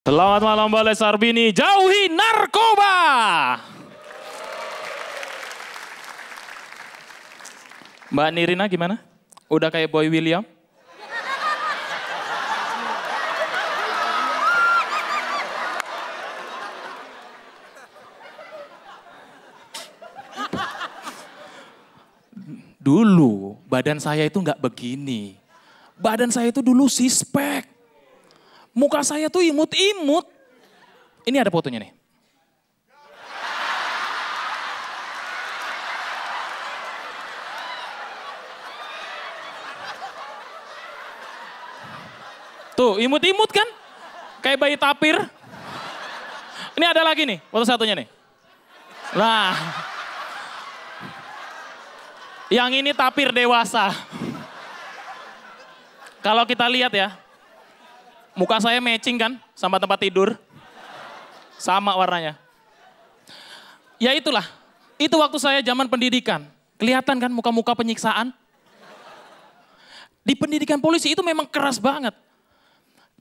Selamat malam Balai Sarbini, jauhi narkoba! Mbak Nirina gimana? Udah kayak Boy William? Dulu badan saya itu nggak begini. Badan saya itu dulu sispek. Muka saya tuh imut-imut. Ini ada fotonya nih. Tuh, imut-imut kan? Kayak bayi tapir. Ini ada lagi nih, foto satunya nih. Nah. Yang ini tapir dewasa. Kalau kita lihat ya, Muka saya matching kan sama tempat tidur. Sama warnanya. Ya itulah. Itu waktu saya zaman pendidikan. Kelihatan kan muka-muka penyiksaan? Di pendidikan polisi itu memang keras banget.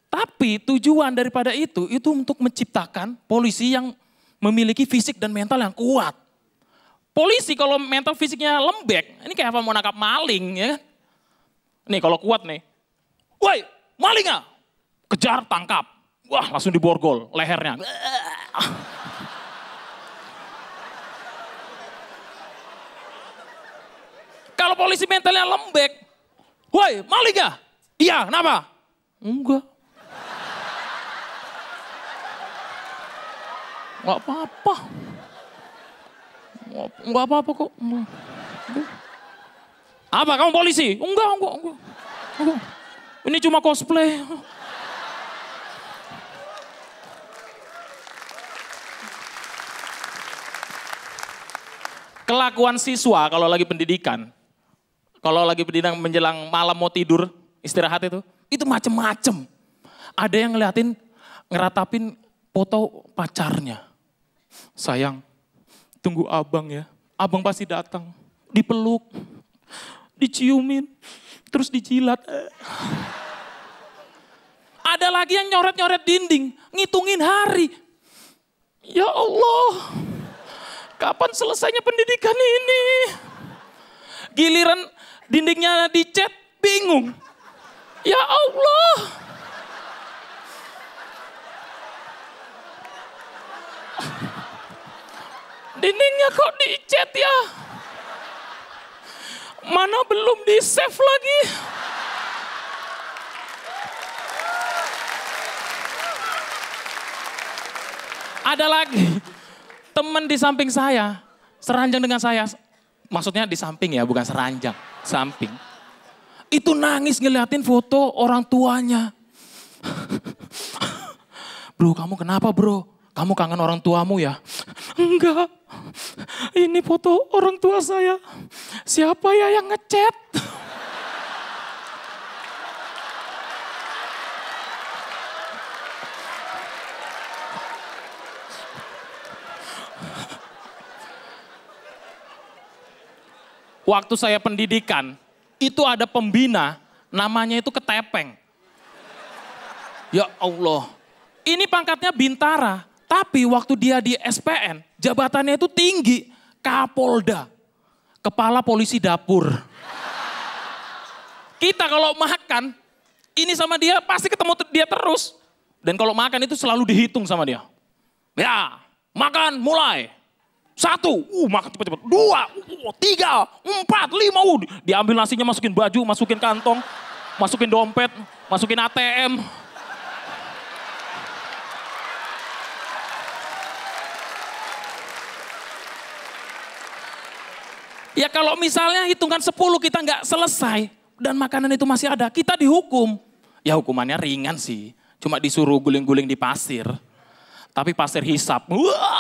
Tapi tujuan daripada itu, itu untuk menciptakan polisi yang memiliki fisik dan mental yang kuat. Polisi kalau mental fisiknya lembek, ini kayak apa mau nangkap maling ya kan? Nih kalau kuat nih, woi maling ah, kejar, tangkap. Wah, langsung diborgol lehernya. Kalau polisi mentalnya lembek, woi maling ya? Iya, kenapa? Enggak. Enggak apa-apa. Enggak apa-apa kok. Enggak. Apa kamu polisi? Enggak, enggak, enggak. enggak. Ini cuma cosplay. Kelakuan siswa kalau lagi pendidikan, kalau lagi pendidikan menjelang malam mau tidur, istirahat itu, itu macem-macem. Ada yang ngeliatin, ngeratapin foto pacarnya. Sayang, tunggu abang ya. Abang pasti datang. Dipeluk, diciumin, terus dijilat. Ada lagi yang nyoret-nyoret dinding, ngitungin hari. Ya Allah, kapan selesainya pendidikan ini? Giliran dindingnya dicet, bingung. Ya Allah. Dindingnya kok dicet ya? Mana belum di-save lagi? Ada lagi teman di samping saya, seranjang dengan saya, maksudnya di samping ya, bukan seranjang, samping. Itu nangis ngeliatin foto orang tuanya. bro, kamu kenapa bro? Kamu kangen orang tuamu ya? Enggak, ini foto orang tua saya. Siapa ya yang ngechat? waktu saya pendidikan, itu ada pembina, namanya itu ketepeng. Ya Allah, ini pangkatnya bintara, tapi waktu dia di SPN, jabatannya itu tinggi, Kapolda, Kepala Polisi Dapur. Kita kalau makan, ini sama dia pasti ketemu dia terus. Dan kalau makan itu selalu dihitung sama dia. Ya, makan mulai. Satu, uh makan cepat-cepat. Dua, uh, tiga, empat, lima. Uh. Diambil nasinya masukin baju, masukin kantong, masukin dompet, masukin ATM. Ya kalau misalnya hitungan sepuluh kita nggak selesai dan makanan itu masih ada, kita dihukum. Ya hukumannya ringan sih, cuma disuruh guling-guling di pasir. Tapi pasir hisap. Wah,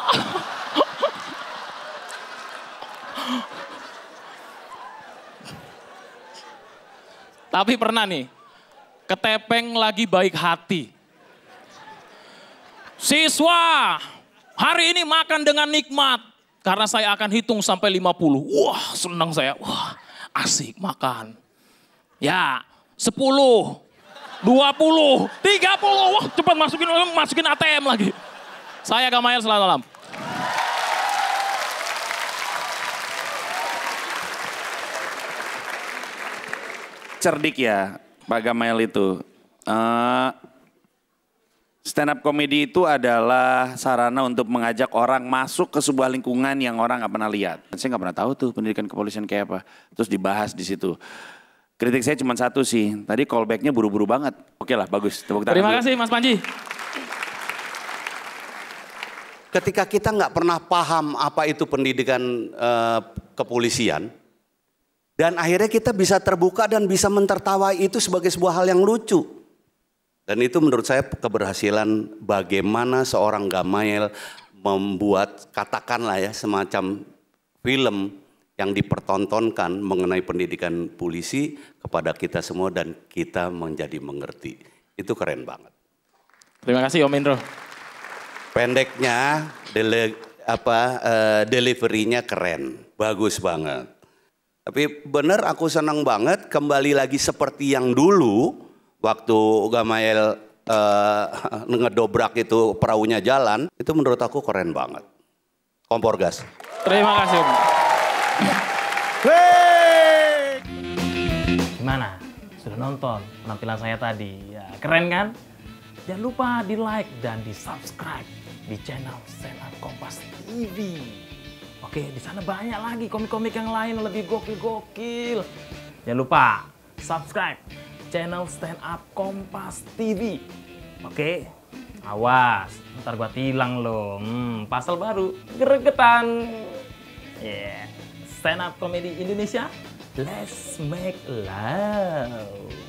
Tapi pernah nih, ketepeng lagi baik hati. Siswa, hari ini makan dengan nikmat. Karena saya akan hitung sampai 50. Wah, senang saya. Wah, asik makan. Ya, 10, 20, 30. Wah, cepat masukin masukin ATM lagi. Saya Gamayel, selamat malam. cerdik ya Pak Gamal itu. Uh, eh, stand up comedy itu adalah sarana untuk mengajak orang masuk ke sebuah lingkungan yang orang nggak pernah lihat. Saya nggak pernah tahu tuh pendidikan kepolisian kayak apa. Terus dibahas di situ. Kritik saya cuma satu sih. Tadi callbacknya buru-buru banget. Oke lah, bagus. Tepuk tangan. Terima dulu. kasih Mas Panji. Ketika kita nggak pernah paham apa itu pendidikan uh, kepolisian, dan akhirnya kita bisa terbuka dan bisa mentertawai itu sebagai sebuah hal yang lucu. Dan itu menurut saya keberhasilan bagaimana seorang Gamayel membuat katakanlah ya semacam film yang dipertontonkan mengenai pendidikan polisi kepada kita semua dan kita menjadi mengerti. Itu keren banget. Terima kasih Om Indro. Pendeknya dele, apa uh, deliverynya keren, bagus banget. Tapi benar aku senang banget kembali lagi seperti yang dulu waktu Gamael uh, eh, ngedobrak itu perahunya jalan. Itu menurut aku keren banget. Kompor gas. Terima kasih. Gimana? Sudah nonton penampilan saya tadi? Ya, keren kan? Jangan lupa di like dan di subscribe di channel Senat Kompas TV. Oke, di sana banyak lagi komik-komik yang lain lebih gokil-gokil. Jangan lupa subscribe channel Stand Up Kompas TV. Oke, awas, ntar gua tilang loh. Hmm, pasal baru, geregetan. Yeah, Stand Up Komedi Indonesia, let's make love.